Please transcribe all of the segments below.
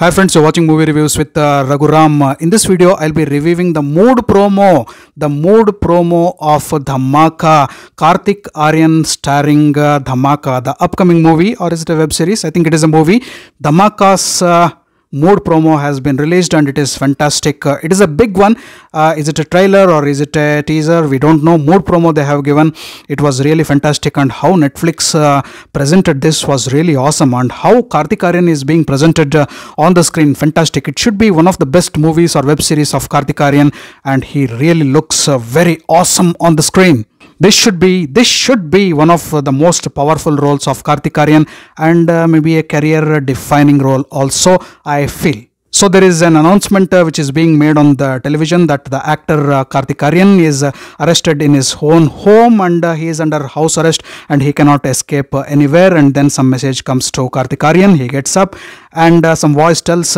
Hi friends, you're watching Movie Reviews with uh, Raghuram. Uh, in this video, I'll be reviewing the mood promo, the mood promo of Dhammaka, Karthik Aryan starring uh, Dhammaka, the upcoming movie or is it a web series? I think it is a movie. Dhammaka's uh, mode promo has been released and it is fantastic uh, it is a big one uh, is it a trailer or is it a teaser we don't know mode promo they have given it was really fantastic and how netflix uh, presented this was really awesome and how karthik aryan is being presented uh, on the screen fantastic it should be one of the best movies or web series of karthik aryan and he really looks uh, very awesome on the screen this should be this should be one of the most powerful roles of Karthikarian and uh, maybe a career defining role also I feel. So there is an announcement uh, which is being made on the television that the actor uh, Karthikarian is uh, arrested in his own home and uh, he is under house arrest and he cannot escape uh, anywhere and then some message comes to Karthikarian he gets up and uh, some voice tells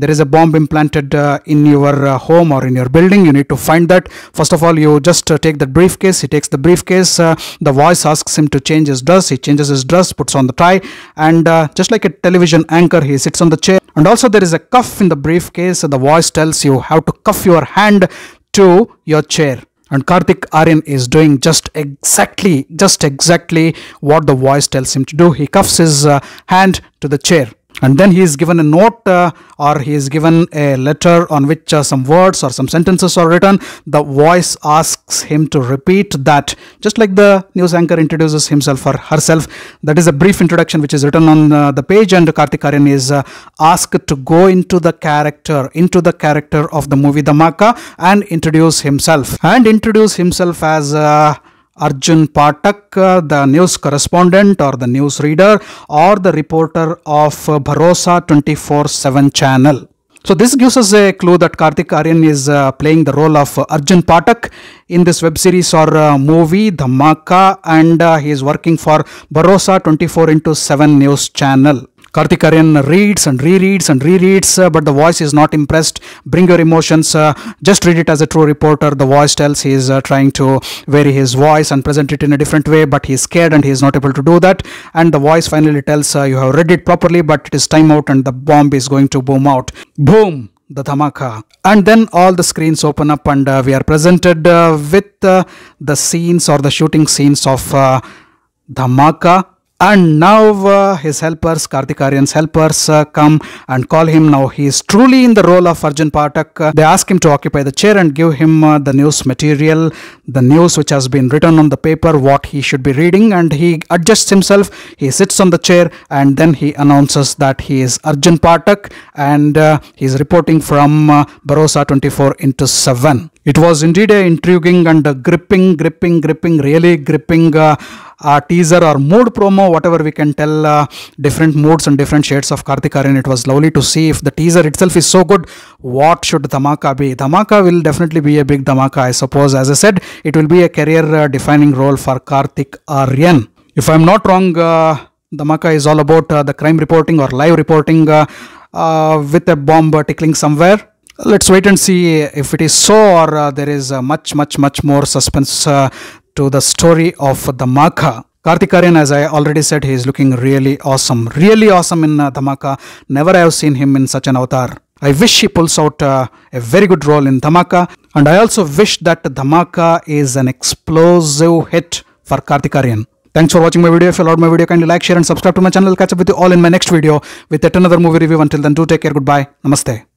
there is a bomb implanted uh, in your uh, home or in your building you need to find that first of all you just uh, take the briefcase he takes the briefcase uh, the voice asks him to change his dress he changes his dress puts on the tie and uh, just like a television anchor he sits on the chair and also there is a cuff in the briefcase the voice tells you how to cuff your hand to your chair and Karthik Aryan is doing just exactly, just exactly what the voice tells him to do. He cuffs his uh, hand to the chair and then he is given a note uh, or he is given a letter on which uh, some words or some sentences are written the voice asks him to repeat that just like the news anchor introduces himself or herself that is a brief introduction which is written on uh, the page and karthik aryan is uh, asked to go into the character into the character of the movie dhamaka and introduce himself and introduce himself as uh, Arjun Patak, uh, the news correspondent or the news reader or the reporter of uh, 24-7 channel. So this gives us a clue that Karthik Aryan is uh, playing the role of Arjun Patak in this web series or uh, movie Dhammaka and uh, he is working for Barossa 24 into 7 news channel. Karthikarian reads and rereads and rereads, uh, but the voice is not impressed. Bring your emotions. Uh, just read it as a true reporter. The voice tells he is uh, trying to vary his voice and present it in a different way, but he is scared and he is not able to do that. And the voice finally tells uh, you have read it properly, but it is time out and the bomb is going to boom out. Boom! the dhamaka and then all the screens open up and uh, we are presented uh, with uh, the scenes or the shooting scenes of dhamaka uh, and now uh, his helpers Kartikaryan's helpers uh, come and call him now he is truly in the role of Arjun Patak uh, they ask him to occupy the chair and give him uh, the news material the news which has been written on the paper what he should be reading and he adjusts himself he sits on the chair and then he announces that he is Arjun Patak and uh, he is reporting from uh, Barossa 24 into 7 it was indeed a intriguing and a gripping gripping gripping really gripping uh, uh, teaser or mood promo, whatever we can tell uh, different moods and different shades of Karthik Aryan. It was lovely to see if the teaser itself is so good, what should Dhamaka be? Dhamaka will definitely be a big Dhamaka, I suppose. As I said, it will be a career uh, defining role for Karthik Aryan. If I'm not wrong, uh, Dhamaka is all about uh, the crime reporting or live reporting uh, with a bomb tickling somewhere let's wait and see if it is so or uh, there is uh, much much much more suspense uh, to the story of the Maka. Karthikarian, as I already said, he is looking really awesome. Really awesome in uh, Dhamaka. Never I have seen him in such an avatar. I wish he pulls out uh, a very good role in Dhamaka. And I also wish that Dhamaka is an explosive hit for Karthikarian. Thanks for watching my video. If you loved my video, kindly like, share and subscribe to my channel. Catch up with you all in my next video with yet another movie review. Until then, do take care. Goodbye. Namaste.